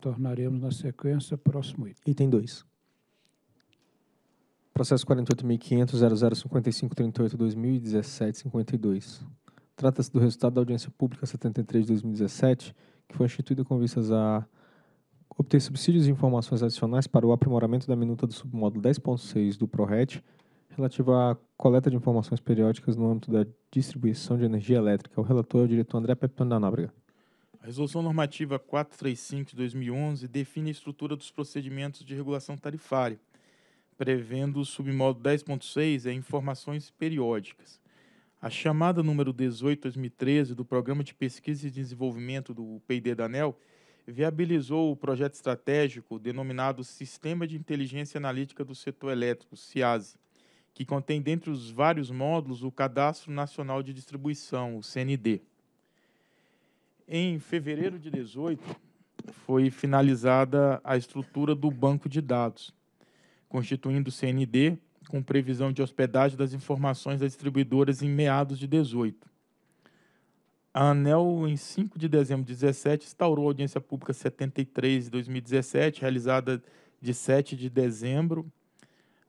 Tornaremos na sequência, próximo item. Item 2. Processo 48.500.0055.38.2017.52 Trata-se do resultado da audiência pública 73 de 2017, que foi instituída com vistas a obter subsídios e informações adicionais para o aprimoramento da minuta do submódulo 10.6 do PRORET, relativo à coleta de informações periódicas no âmbito da distribuição de energia elétrica. O relator é o diretor André Pepton da Nóbrega. A Resolução Normativa 435 de 2011 define a estrutura dos procedimentos de regulação tarifária, prevendo o submódulo 10.6 é informações periódicas. A chamada número 18/2013 do Programa de Pesquisa e Desenvolvimento do PID da ANEL viabilizou o projeto estratégico denominado Sistema de Inteligência Analítica do Setor Elétrico, (SIASE), que contém dentre os vários módulos o Cadastro Nacional de Distribuição, o CND. Em fevereiro de 18, foi finalizada a estrutura do banco de dados, constituindo o CND com previsão de hospedagem das informações das distribuidoras em meados de 18. A ANEL, em 5 de dezembro de 17, instaurou a audiência pública 73 de 2017, realizada de 7 de dezembro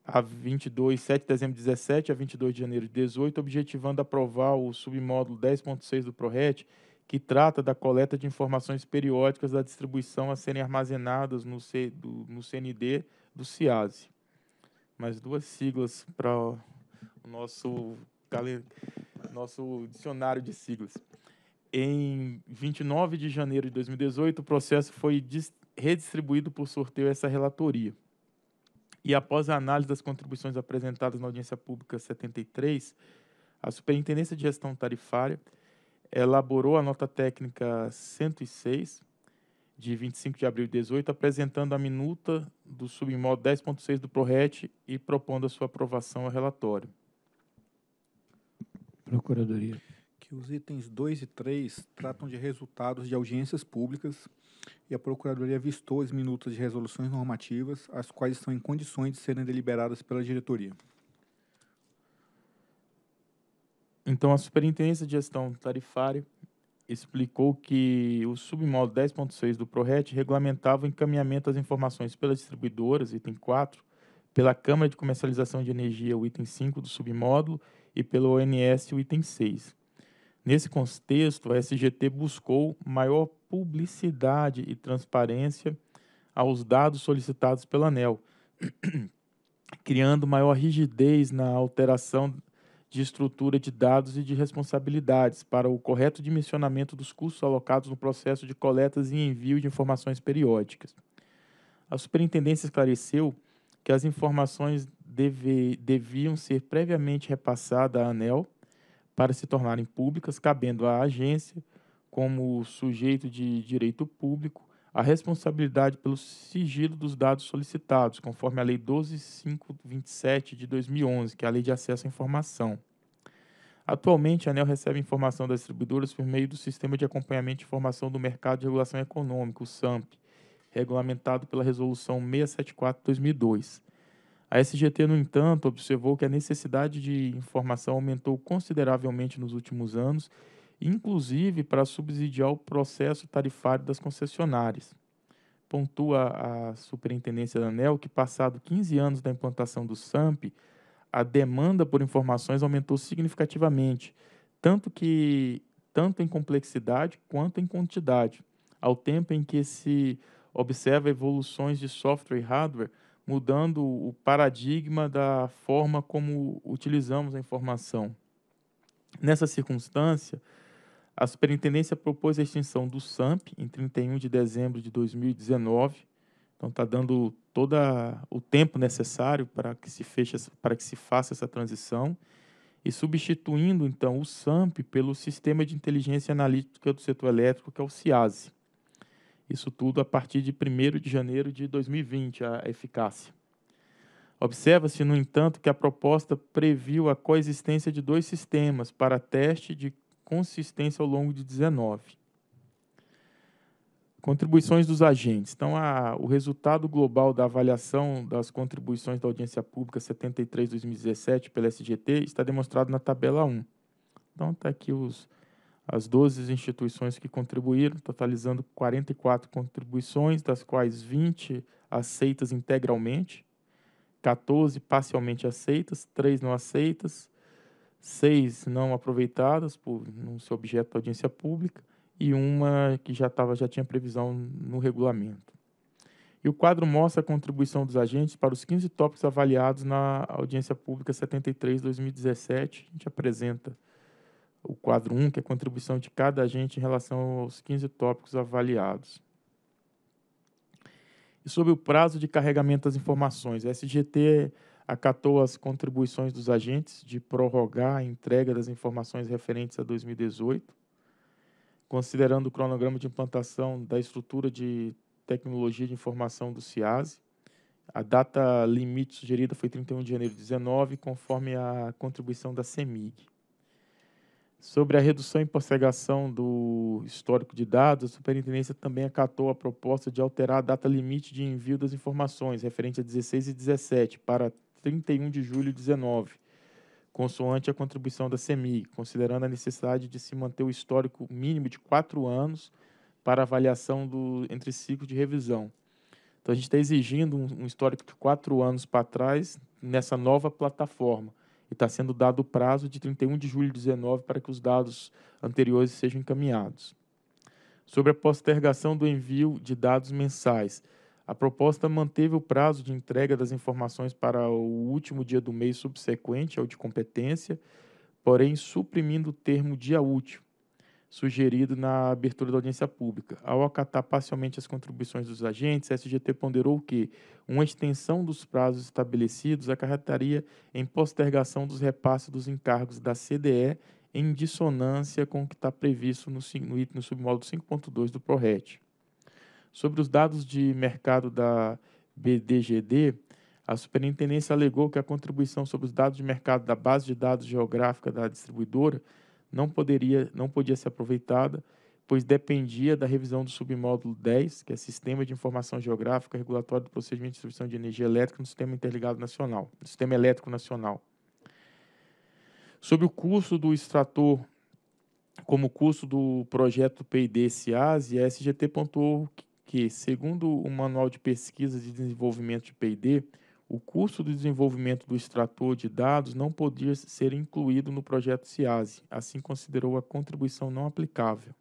a 22, 7 de dezembro de 17 a 22 de janeiro de 18, objetivando aprovar o submódulo 10.6 do PRORET que trata da coleta de informações periódicas da distribuição a serem armazenadas no, C, do, no CND do CIASE. Mais duas siglas para o nosso, nosso dicionário de siglas. Em 29 de janeiro de 2018, o processo foi redistribuído por sorteio essa relatoria. E após a análise das contribuições apresentadas na audiência pública 73, a Superintendência de Gestão Tarifária elaborou a nota técnica 106, de 25 de abril de 18, apresentando a minuta do subimódulo 10.6 do PRORET e propondo a sua aprovação ao relatório. Procuradoria. Que os itens 2 e 3 tratam de resultados de audiências públicas e a Procuradoria vistou as minutas de resoluções normativas, as quais estão em condições de serem deliberadas pela diretoria. Então, a Superintendência de Gestão Tarifária explicou que o submódulo 10.6 do ProRet regulamentava o encaminhamento das informações pelas distribuidoras, item 4, pela Câmara de Comercialização de Energia, o item 5 do submódulo, e pelo ONS, o item 6. Nesse contexto, a SGT buscou maior publicidade e transparência aos dados solicitados pela ANEL, criando maior rigidez na alteração de estrutura de dados e de responsabilidades para o correto dimensionamento dos custos alocados no processo de coletas e envio de informações periódicas. A superintendência esclareceu que as informações deve, deviam ser previamente repassadas à ANEL para se tornarem públicas, cabendo à agência, como sujeito de direito público, a responsabilidade pelo sigilo dos dados solicitados, conforme a Lei 12527 de 2011, que é a Lei de Acesso à Informação. Atualmente, a ANEL recebe informação das distribuidoras por meio do Sistema de Acompanhamento de Informação do Mercado de Regulação Econômica, o SAMP, regulamentado pela Resolução 674-2002. A SGT, no entanto, observou que a necessidade de informação aumentou consideravelmente nos últimos anos inclusive para subsidiar o processo tarifário das concessionárias. Pontua a Superintendência da ANEL que, passado 15 anos da implantação do SAMP, a demanda por informações aumentou significativamente, tanto que tanto em complexidade quanto em quantidade, ao tempo em que se observa evoluções de software e hardware mudando o paradigma da forma como utilizamos a informação. Nessa circunstância, a superintendência propôs a extinção do SAMP em 31 de dezembro de 2019. Então está dando todo o tempo necessário para que se feche, para que se faça essa transição e substituindo então o SAMP pelo Sistema de Inteligência Analítica do Setor Elétrico, que é o CIASE. Isso tudo a partir de 1 de janeiro de 2020, a eficácia. Observa-se, no entanto, que a proposta previu a coexistência de dois sistemas para teste de consistência ao longo de 19. Contribuições dos agentes. Então, a, o resultado global da avaliação das contribuições da audiência pública 73-2017 pela SGT está demonstrado na tabela 1. Então, está aqui os, as 12 instituições que contribuíram, totalizando 44 contribuições, das quais 20 aceitas integralmente, 14 parcialmente aceitas, 3 não aceitas, seis não aproveitadas por não ser objeto da audiência pública e uma que já, tava, já tinha previsão no regulamento. E o quadro mostra a contribuição dos agentes para os 15 tópicos avaliados na audiência pública 73-2017. A gente apresenta o quadro 1, que é a contribuição de cada agente em relação aos 15 tópicos avaliados. E sobre o prazo de carregamento das informações, a SGT acatou as contribuições dos agentes de prorrogar a entrega das informações referentes a 2018, considerando o cronograma de implantação da estrutura de tecnologia de informação do CIASE. A data limite sugerida foi 31 de janeiro de 19, conforme a contribuição da CEMIG. Sobre a redução e postergação do histórico de dados, a superintendência também acatou a proposta de alterar a data limite de envio das informações, referente a 16 e 17, para 31 de julho de 19, consoante a contribuição da CEMIG, considerando a necessidade de se manter o histórico mínimo de quatro anos para avaliação do entre ciclo de revisão. Então, a gente está exigindo um, um histórico de quatro anos para trás nessa nova plataforma. E está sendo dado o prazo de 31 de julho de 2019 para que os dados anteriores sejam encaminhados. Sobre a postergação do envio de dados mensais. A proposta manteve o prazo de entrega das informações para o último dia do mês subsequente ao de competência, porém suprimindo o termo dia útil, sugerido na abertura da audiência pública. Ao acatar parcialmente as contribuições dos agentes, a SGT ponderou que uma extensão dos prazos estabelecidos acarretaria em postergação dos repasses dos encargos da CDE em dissonância com o que está previsto no, no submódulo 5.2 do PRORET. Sobre os dados de mercado da BDGD, a superintendência alegou que a contribuição sobre os dados de mercado da base de dados geográfica da distribuidora não, poderia, não podia ser aproveitada, pois dependia da revisão do submódulo 10, que é Sistema de Informação Geográfica Regulatório do Procedimento de Distribuição de Energia Elétrica no Sistema Interligado Nacional, no Sistema Elétrico Nacional. Sobre o custo do extrator como custo do projeto PID-CIAS, a SGT pontuou que, segundo o Manual de Pesquisa de Desenvolvimento de P&D, o custo do desenvolvimento do extrator de dados não podia ser incluído no projeto CIASE, assim considerou a contribuição não aplicável.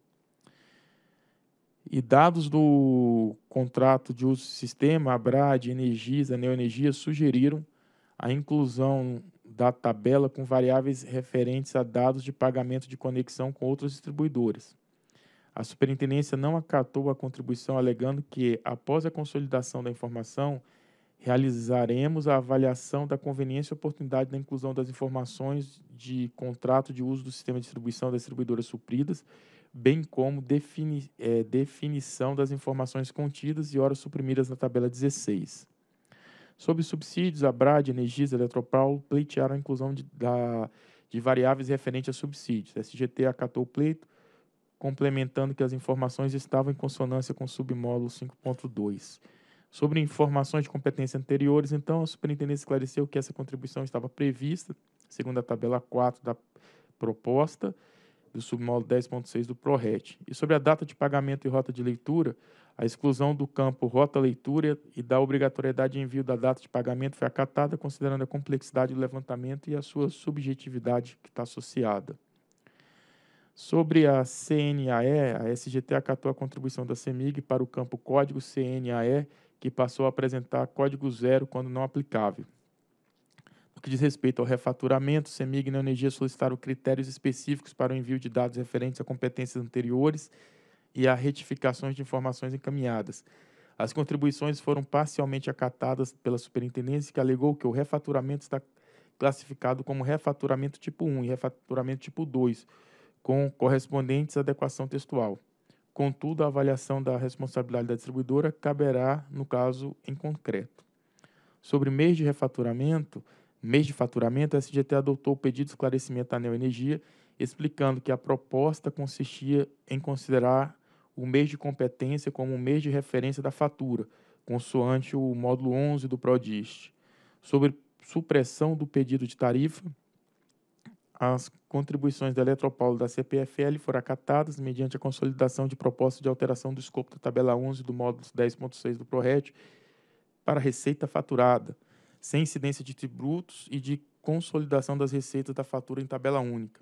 E dados do contrato de uso do sistema, a Brad, Energisa, Neoenergia sugeriram a inclusão da tabela com variáveis referentes a dados de pagamento de conexão com outras distribuidoras. A superintendência não acatou a contribuição, alegando que, após a consolidação da informação, realizaremos a avaliação da conveniência e oportunidade da inclusão das informações de contrato de uso do sistema de distribuição das distribuidoras supridas, bem como defini é, definição das informações contidas e horas suprimidas na tabela 16. Sobre subsídios, a Brad, Energisa e Eletropaulo pleitearam a inclusão de, da, de variáveis referentes a subsídios. A SGT acatou o pleito, complementando que as informações estavam em consonância com o submódulo 5.2. Sobre informações de competência anteriores, então, a superintendência esclareceu que essa contribuição estava prevista, segundo a tabela 4 da proposta, do submódulo 10.6 do PRORET. E sobre a data de pagamento e rota de leitura, a exclusão do campo rota leitura e da obrigatoriedade de envio da data de pagamento foi acatada, considerando a complexidade do levantamento e a sua subjetividade que está associada. Sobre a CNAE, a SGT acatou a contribuição da CEMIG para o campo código CNAE, que passou a apresentar código zero quando não aplicável. No que diz respeito ao refaturamento, CEMIG e Energia solicitaram critérios específicos para o envio de dados referentes a competências anteriores e a retificações de informações encaminhadas. As contribuições foram parcialmente acatadas pela superintendência, que alegou que o refaturamento está classificado como refaturamento tipo 1 e refaturamento tipo 2, com correspondentes adequação textual. Contudo, a avaliação da responsabilidade da distribuidora caberá no caso em concreto. Sobre mês de refaturamento, mês de faturamento, a SGT adotou o pedido de esclarecimento à Neo Energia, explicando que a proposta consistia em considerar o mês de competência como o mês de referência da fatura, consoante o módulo 11 do PRODIST. Sobre supressão do pedido de tarifa, as contribuições da Eletropaulo da CPFL foram acatadas mediante a consolidação de proposta de alteração do escopo da tabela 11 do módulo 10.6 do PRORET para receita faturada, sem incidência de tributos e de consolidação das receitas da fatura em tabela única.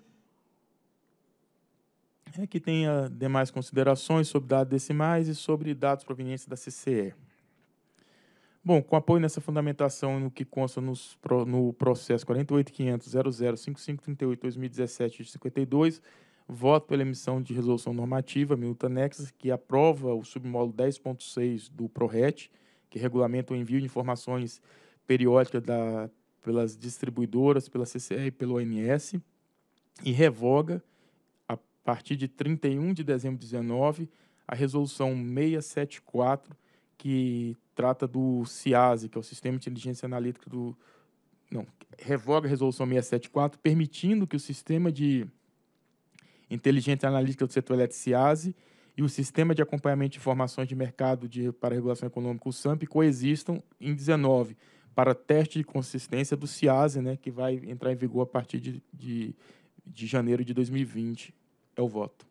Aqui tem ah, demais considerações sobre dados decimais e sobre dados provenientes da CCE. Bom, com apoio nessa fundamentação no que consta nos, no processo 48.500.005538-2017 de 52, voto pela emissão de resolução normativa, minuta anexa, que aprova o submódulo 10.6 do PRORET, que regulamenta o envio de informações periódicas da, pelas distribuidoras, pela CCE e pelo ONS, e revoga, a partir de 31 de dezembro de 19, a resolução 674 que trata do CIASE, que é o Sistema de Inteligência Analítica do. Não, revoga a Resolução 674, permitindo que o Sistema de Inteligência Analítica do Setor Elétrico CIASE e o Sistema de Acompanhamento de Informações de Mercado de, para Regulação Econômica, o SAMP, coexistam em 19, para teste de consistência do CIASE, né, que vai entrar em vigor a partir de, de, de janeiro de 2020. É o voto.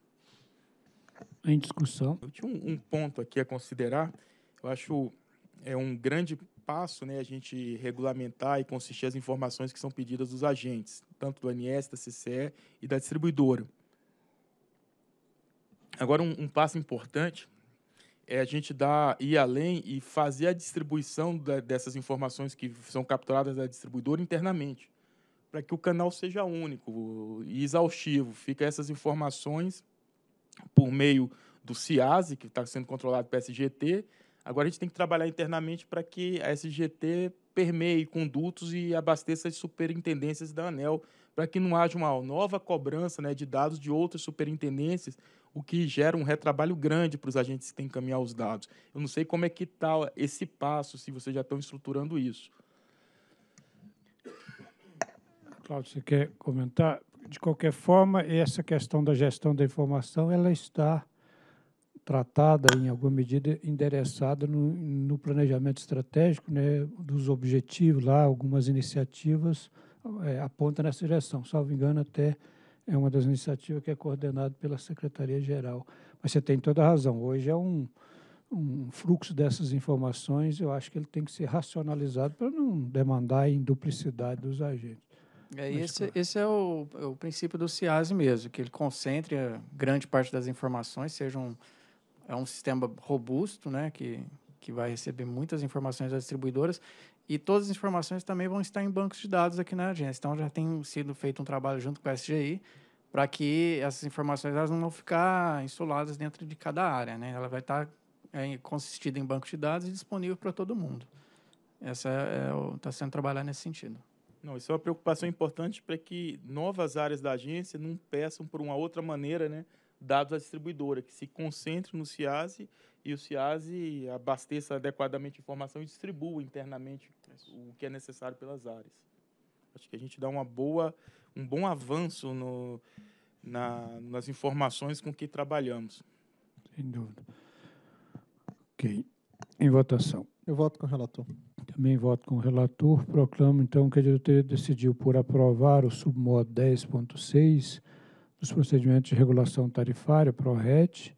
Em discussão. Eu tinha um, um ponto aqui a considerar eu acho é um grande passo né, a gente regulamentar e consistir as informações que são pedidas dos agentes, tanto do ANS, da CCE e da distribuidora. Agora, um, um passo importante é a gente dar, ir além e fazer a distribuição da, dessas informações que são capturadas da distribuidora internamente, para que o canal seja único e exaustivo. Fica essas informações por meio do CIASE, que está sendo controlado pelo SGT, Agora a gente tem que trabalhar internamente para que a SGT permeie condutos e abasteça as superintendências da ANEL, para que não haja uma nova cobrança né, de dados de outras superintendências, o que gera um retrabalho grande para os agentes que têm que encaminhar os dados. Eu não sei como é que está esse passo, se vocês já estão estruturando isso. Cláudio, você quer comentar? De qualquer forma, essa questão da gestão da informação, ela está tratada, em alguma medida, endereçada no, no planejamento estratégico né, dos objetivos lá, algumas iniciativas é, aponta nessa direção. Salvo engano, até é uma das iniciativas que é coordenada pela Secretaria-Geral. Mas você tem toda a razão. Hoje é um, um fluxo dessas informações, eu acho que ele tem que ser racionalizado para não demandar em duplicidade dos agentes. É, esse, esse é o, é o princípio do CIAS mesmo, que ele concentre a grande parte das informações, sejam é um sistema robusto, né, que, que vai receber muitas informações das distribuidoras e todas as informações também vão estar em bancos de dados aqui na agência. Então já tem sido feito um trabalho junto com a SGI para que essas informações elas não vão ficar insuladas dentro de cada área, né? Ela vai estar é, consistida em banco de dados e disponível para todo mundo. Essa está é, é, tá sendo trabalhada nesse sentido. Não, isso é uma preocupação importante para que novas áreas da agência não peçam por uma outra maneira, né? dados à distribuidora, que se concentre no CIASE e o CIASE abasteça adequadamente a informação e distribua internamente o que é necessário pelas áreas. Acho que a gente dá uma boa, um bom avanço no, na, nas informações com que trabalhamos. Sem dúvida. Ok. Em votação. Eu voto com o relator. Também voto com o relator. Proclamo, então, que a diretoria decidiu por aprovar o submodo 10.6 dos procedimentos de regulação tarifária, PRORET,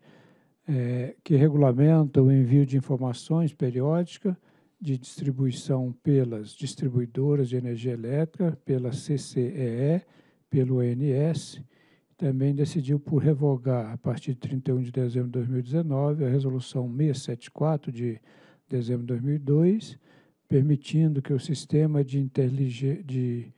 é, que regulamenta o envio de informações periódica de distribuição pelas distribuidoras de energia elétrica, pela CCEE, pelo ONS, também decidiu por revogar, a partir de 31 de dezembro de 2019, a Resolução 674 de dezembro de 2002, permitindo que o sistema de, de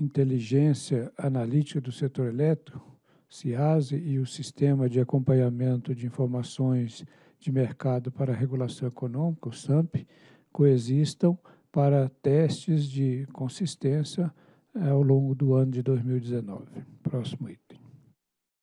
inteligência analítica do setor elétrico, CIASE, e o Sistema de Acompanhamento de Informações de Mercado para a Regulação Econômica, o SAMP, coexistam para testes de consistência eh, ao longo do ano de 2019. Próximo item.